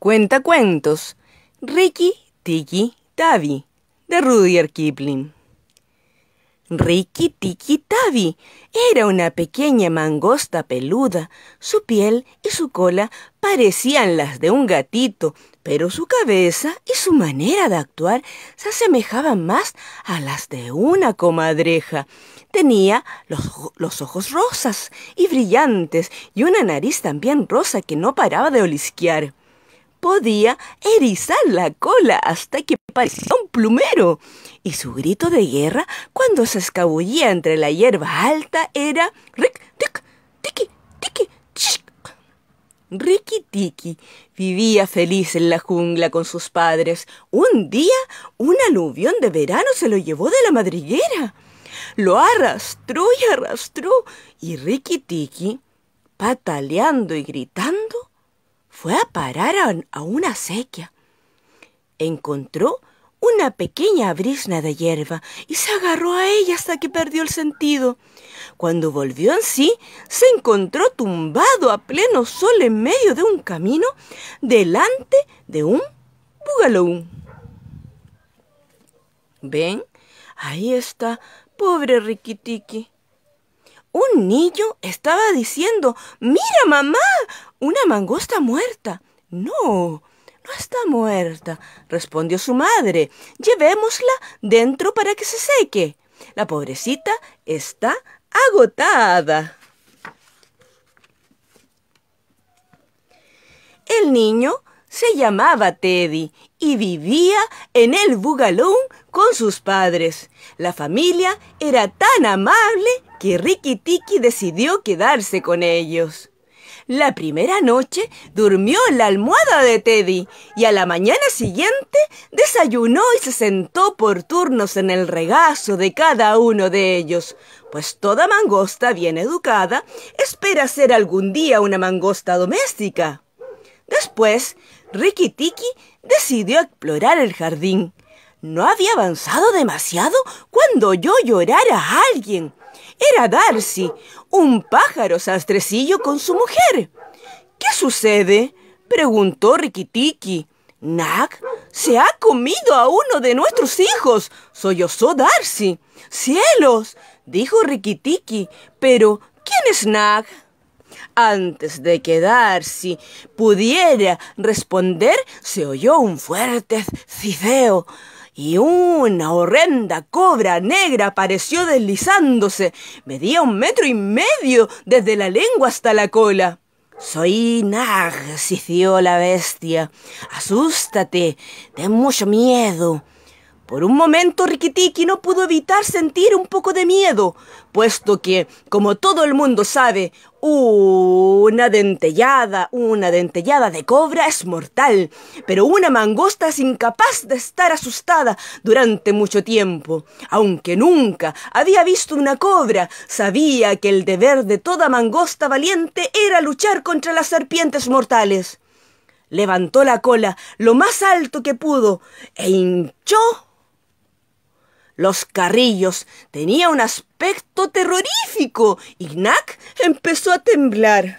Cuenta cuentos. Ricky Tiki Tavi, de Rudyard Kipling. Ricky Tiki Tavi era una pequeña mangosta peluda. Su piel y su cola parecían las de un gatito, pero su cabeza y su manera de actuar se asemejaban más a las de una comadreja. Tenía los, los, ojos rosas y brillantes y una nariz también rosa que no paraba de olisquear podía erizar la cola hasta que parecía un plumero. Y su grito de guerra, cuando se escabullía entre la hierba alta, era riki tic, tiki, tiki, Ricky Tiki vivía feliz en la jungla con sus padres. Un día, un aluvión de verano se lo llevó de la madriguera. Lo arrastró y arrastró, y Ricky Tiki, pataleando y gritando, fue a parar a, una acequia. Encontró una pequeña brisna de hierba y se agarró a ella hasta que perdió el sentido. Cuando volvió en sí, se encontró tumbado a pleno sol en medio de un camino delante de un bugalón. ¿Ven? Ahí está, pobre Riquitiqui. Un niño estaba diciendo, mira mamá, una mangosta muerta. No, no está muerta, respondió su madre. Llevémosla dentro para que se seque. La pobrecita está agotada. El niño se llamaba Teddy y vivía en el bugalón con sus padres. La familia era tan amable que Tiki decidió quedarse con ellos. La primera noche durmió en la almohada de Teddy y a la mañana siguiente desayunó y se sentó por turnos en el regazo de cada uno de ellos, pues toda mangosta bien educada espera ser algún día una mangosta doméstica. Después, rikki Tiki decidió explorar el jardín. No había avanzado demasiado cuando oyó llorar a alguien. Era Darcy, un pájaro sastrecillo con su mujer. ¿Qué sucede? preguntó Rikitiki. ¡Nag! se ha comido a uno de nuestros hijos, sollozó Darcy. ¡Cielos! dijo Rikitiki. Pero, ¿quién es Nag? Antes de quedarse Darcy pudiera responder, se oyó un fuerte ciceo y una horrenda cobra negra apareció deslizándose. Medía un metro y medio desde la lengua hasta la cola. Soy Nag, sició la bestia. Asústate, ten mucho miedo. Por un momento Rikitiki no pudo evitar sentir un poco de miedo, puesto que, como todo el mundo sabe, una dentellada, una dentellada de cobra es mortal, pero una mangosta es incapaz de estar asustada durante mucho tiempo. Aunque nunca había visto una cobra, sabía que el deber de toda mangosta valiente era luchar contra las serpientes mortales. Levantó la cola lo más alto que pudo e hinchó los carrillos tenía un aspecto terrorífico. Ignac empezó a temblar.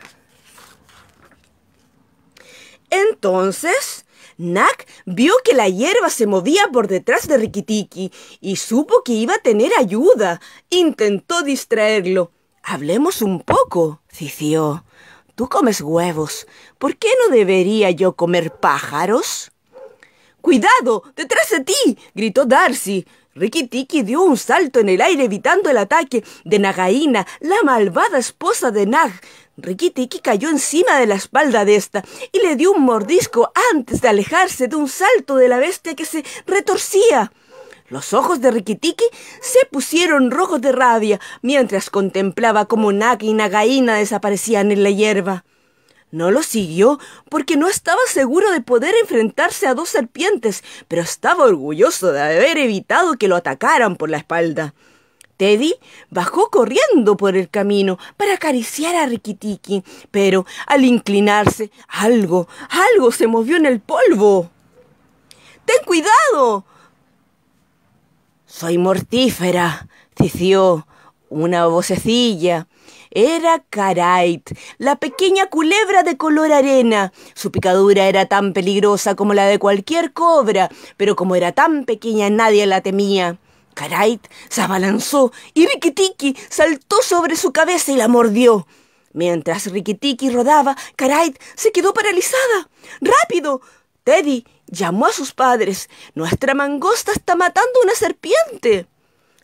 Entonces, Nak vio que la hierba se movía por detrás de Rikitiki y supo que iba a tener ayuda. Intentó distraerlo. Hablemos un poco, cició. Tú comes huevos. ¿Por qué no debería yo comer pájaros? ¡Cuidado! ¡Detrás de ti! gritó Darcy. Rikitiki dio un salto en el aire evitando el ataque de Nagaina, la malvada esposa de Nag. Rikitiki cayó encima de la espalda de esta y le dio un mordisco antes de alejarse de un salto de la bestia que se retorcía. Los ojos de Rikitiki se pusieron rojos de rabia mientras contemplaba cómo Nag y Nagaina desaparecían en la hierba. No lo siguió porque no estaba seguro de poder enfrentarse a dos serpientes, pero estaba orgulloso de haber evitado que lo atacaran por la espalda. Teddy bajó corriendo por el camino para acariciar a Rikitiki, pero al inclinarse, algo, algo se movió en el polvo. ¡Ten cuidado! Soy mortífera, cició una vocecilla era Karait, la pequeña culebra de color arena. Su picadura era tan peligrosa como la de cualquier cobra, pero como era tan pequeña nadie la temía. Karait se abalanzó y Rikitiki saltó sobre su cabeza y la mordió. Mientras Rikitiki rodaba, Karait se quedó paralizada. ¡Rápido! Teddy llamó a sus padres. Nuestra mangosta está matando una serpiente.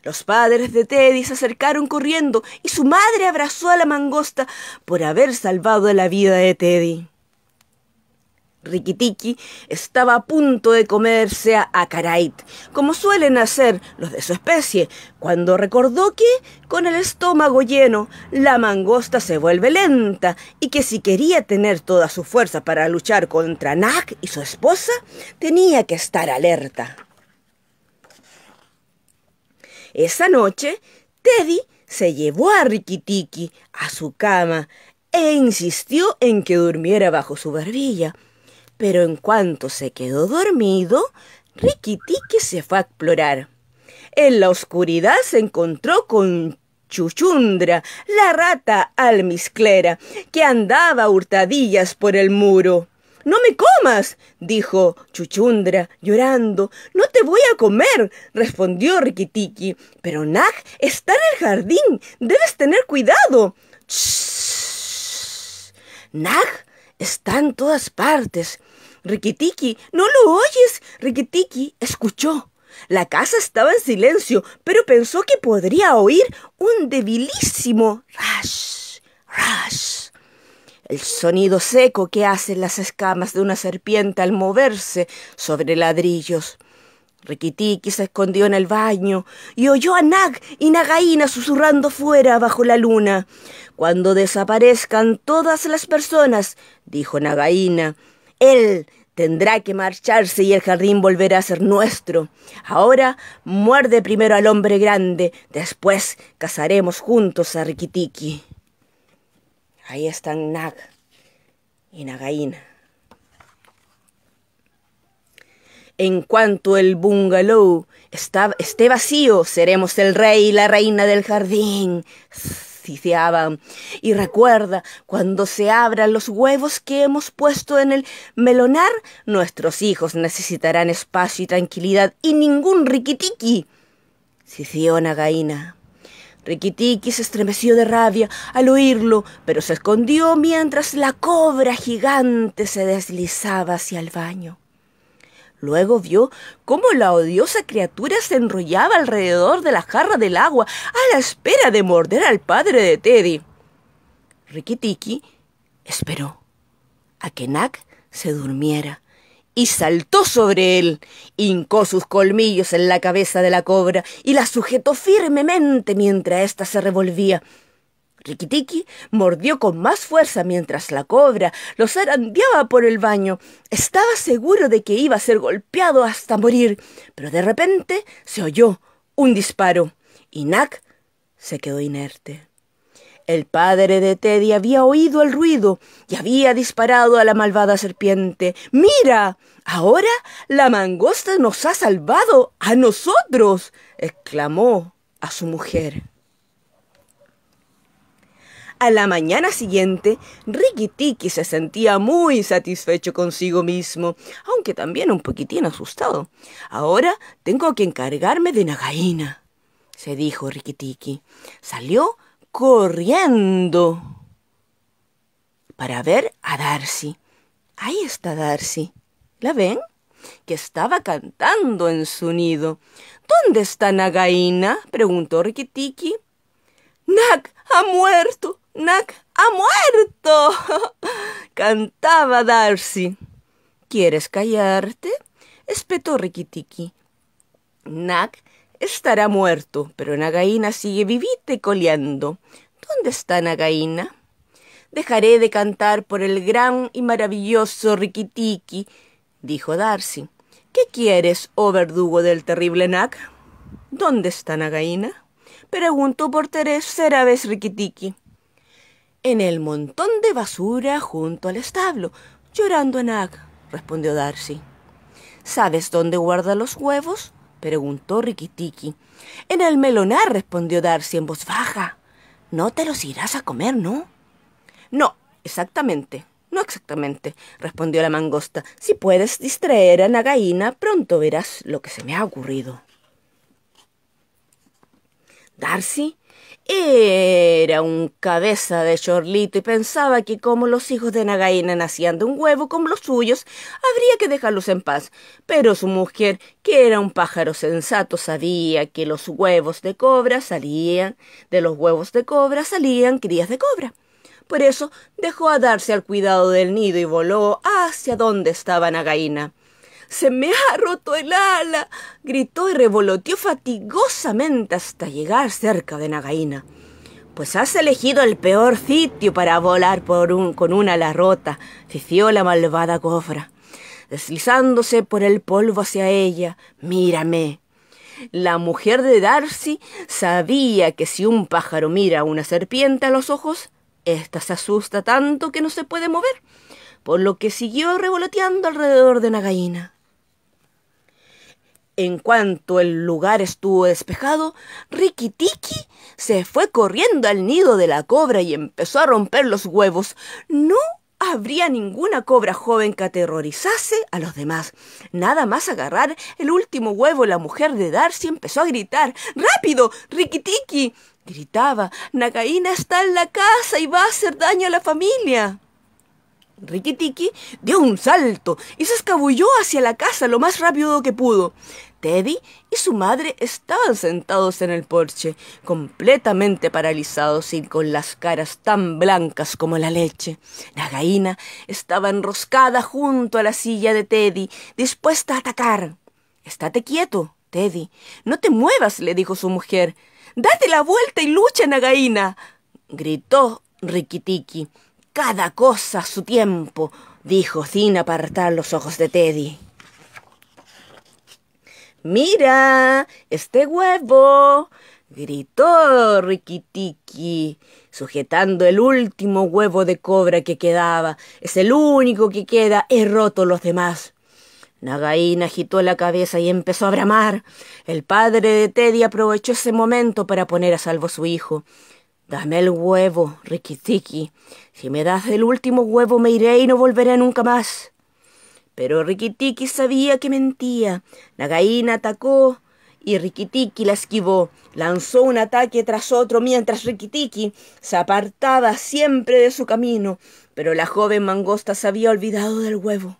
Los padres de Teddy se acercaron corriendo y su madre abrazó a la mangosta por haber salvado la vida de Teddy. Rikitiki estaba a punto de comerse a Akarait, como suelen hacer los de su especie, cuando recordó que, con el estómago lleno, la mangosta se vuelve lenta y que si quería tener toda su fuerza para luchar contra Nak y su esposa, tenía que estar alerta. Esa noche, Teddy se llevó a Rikitiki a su cama e insistió en que durmiera bajo su barbilla. Pero en cuanto se quedó dormido, Rikitiki se fue a explorar. En la oscuridad se encontró con Chuchundra, la rata almizclera, que andaba hurtadillas por el muro. No me comas, dijo Chuchundra, llorando. No te voy a comer, respondió Rikitiki. Pero Nag está en el jardín. Debes tener cuidado. Nag está en todas partes. Rikitiki, ¿no lo oyes? Rikitiki escuchó. La casa estaba en silencio, pero pensó que podría oír un debilísimo rash, rash el sonido seco que hacen las escamas de una serpiente al moverse sobre ladrillos. Rikitiki se escondió en el baño y oyó a Nag y Nagaina susurrando fuera bajo la luna. Cuando desaparezcan todas las personas, dijo Nagaina, él tendrá que marcharse y el jardín volverá a ser nuestro. Ahora muerde primero al hombre grande, después cazaremos juntos a Rikitiki». Ahí están Nag y Nagaina. En cuanto el bungalow esté vacío, seremos el rey y la reina del jardín. Ciciaban. Y recuerda, cuando se abran los huevos que hemos puesto en el melonar, nuestros hijos necesitarán espacio y tranquilidad y ningún riquitiqui. Cició Nagaina. Rikitiki se estremeció de rabia al oírlo, pero se escondió mientras la cobra gigante se deslizaba hacia el baño. Luego vio cómo la odiosa criatura se enrollaba alrededor de la jarra del agua a la espera de morder al padre de Teddy. Rikitiki esperó a que Nak se durmiera y saltó sobre él, hincó sus colmillos en la cabeza de la cobra y la sujetó firmemente mientras ésta se revolvía. Rikitiki mordió con más fuerza mientras la cobra lo zarandeaba por el baño. Estaba seguro de que iba a ser golpeado hasta morir, pero de repente se oyó un disparo y Nak se quedó inerte. El padre de Teddy había oído el ruido y había disparado a la malvada serpiente. ¡Mira! Ahora la mangosta nos ha salvado a nosotros, exclamó a su mujer. A la mañana siguiente, Rikitiki Tiki se sentía muy satisfecho consigo mismo, aunque también un poquitín asustado. Ahora tengo que encargarme de Nagaina, se dijo Ricky Tiki. Salió corriendo para ver a Darcy. Ahí está Darcy. ¿La ven? Que estaba cantando en su nido. ¿Dónde está Nagaina? preguntó Rikitiki. ¡Nak ha muerto. ¡Nak ha muerto. cantaba Darcy. ¿Quieres callarte? espetó Rikitiki. Nag Estará muerto, pero Nagaina sigue vivita y coleando. ¿Dónde está Nagaina? Dejaré de cantar por el gran y maravilloso Rikitiki, dijo Darcy. ¿Qué quieres, oh verdugo del terrible Nag? ¿Dónde está Nagaina? Preguntó por tercera vez Rikitiki. En el montón de basura junto al establo, llorando a Nag, respondió Darcy. ¿Sabes dónde guarda los huevos? preguntó Rikitiki. En el melonar, respondió Darcy en voz baja. No te los irás a comer, ¿no? No, exactamente, no exactamente, respondió la mangosta. Si puedes distraer a Nagaina, pronto verás lo que se me ha ocurrido. Darcy era un cabeza de chorlito y pensaba que como los hijos de Nagaina nacían de un huevo como los suyos, habría que dejarlos en paz. Pero su mujer, que era un pájaro sensato, sabía que los huevos de cobra salían, de los huevos de cobra salían crías de cobra. Por eso dejó a darse al cuidado del nido y voló hacia donde estaba Nagaina. Se me ha roto el ala, gritó y revoloteó fatigosamente hasta llegar cerca de Nagaina. Pues has elegido el peor sitio para volar por un, con una ala rota, fició la malvada cofra, deslizándose por el polvo hacia ella. Mírame. La mujer de Darcy sabía que si un pájaro mira a una serpiente a los ojos, ésta se asusta tanto que no se puede mover, por lo que siguió revoloteando alrededor de Nagaina. En cuanto el lugar estuvo despejado, Rikitiki se fue corriendo al nido de la cobra y empezó a romper los huevos. No habría ninguna cobra joven que aterrorizase a los demás. Nada más agarrar el último huevo, la mujer de Darcy empezó a gritar: ¡Rápido! ¡Riquitiqui! Gritaba: Nagaina está en la casa y va a hacer daño a la familia. Tiki dio un salto y se escabulló hacia la casa lo más rápido que pudo. Teddy y su madre estaban sentados en el porche, completamente paralizados y con las caras tan blancas como la leche. La gallina estaba enroscada junto a la silla de Teddy, dispuesta a atacar. Estate quieto, Teddy. No te muevas, le dijo su mujer. Date la vuelta y lucha, Nagaina. gritó Tiki. Cada cosa a su tiempo, dijo sin apartar los ojos de Teddy. Mira, este huevo, gritó Rikitiki, sujetando el último huevo de cobra que quedaba. Es el único que queda, he roto los demás. Nagaina agitó la cabeza y empezó a bramar. El padre de Teddy aprovechó ese momento para poner a salvo a su hijo. Dame el huevo, Rikitiki. Si me das el último huevo me iré y no volveré nunca más. Pero Rikitiki sabía que mentía. La gallina atacó y Rikitiki la esquivó. Lanzó un ataque tras otro mientras Rikitiki se apartaba siempre de su camino. Pero la joven mangosta se había olvidado del huevo.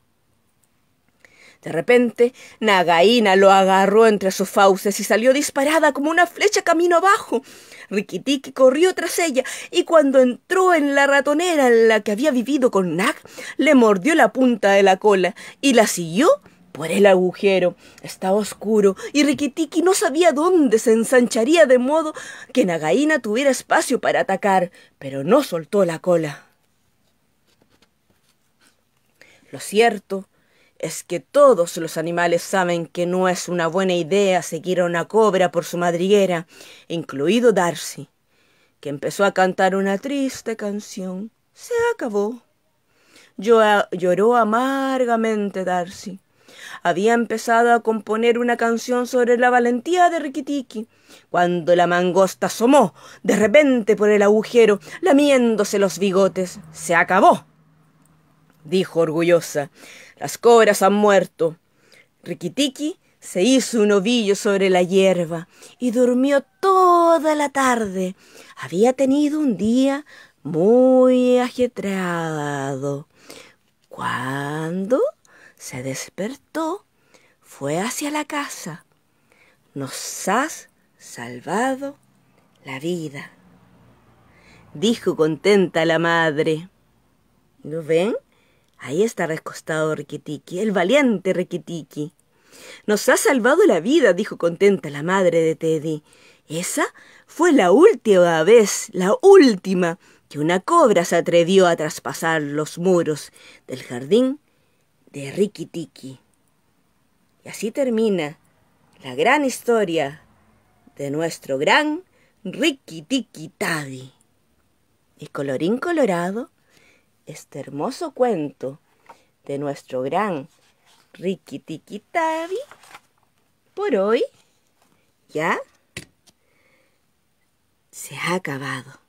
De repente, Nagaina lo agarró entre sus fauces y salió disparada como una flecha camino abajo. Rikitiki corrió tras ella y cuando entró en la ratonera en la que había vivido con Nag, le mordió la punta de la cola y la siguió por el agujero. Estaba oscuro y Rikitiki no sabía dónde se ensancharía de modo que Nagaina tuviera espacio para atacar, pero no soltó la cola. Lo cierto es que todos los animales saben que no es una buena idea seguir a una cobra por su madriguera, incluido Darcy, que empezó a cantar una triste canción. Se acabó. Yo, lloró amargamente Darcy. Había empezado a componer una canción sobre la valentía de Riquitiqui, cuando la mangosta asomó de repente por el agujero, lamiéndose los bigotes. Se acabó dijo orgullosa. Las cobras han muerto. rikitiki se hizo un ovillo sobre la hierba y durmió toda la tarde. Había tenido un día muy ajetreado. Cuando se despertó, fue hacia la casa. Nos has salvado la vida, dijo contenta la madre. ¿Lo ven? Ahí está recostado Riquitiqui, el valiente Riquitiqui. Nos ha salvado la vida, dijo contenta la madre de Teddy. Esa fue la última vez, la última, que una cobra se atrevió a traspasar los muros del jardín de Riquitiqui. Y así termina la gran historia de nuestro gran Riquitiqui taddy Y colorín colorado, este hermoso cuento de nuestro gran Rikki Tiki por hoy ya se ha acabado.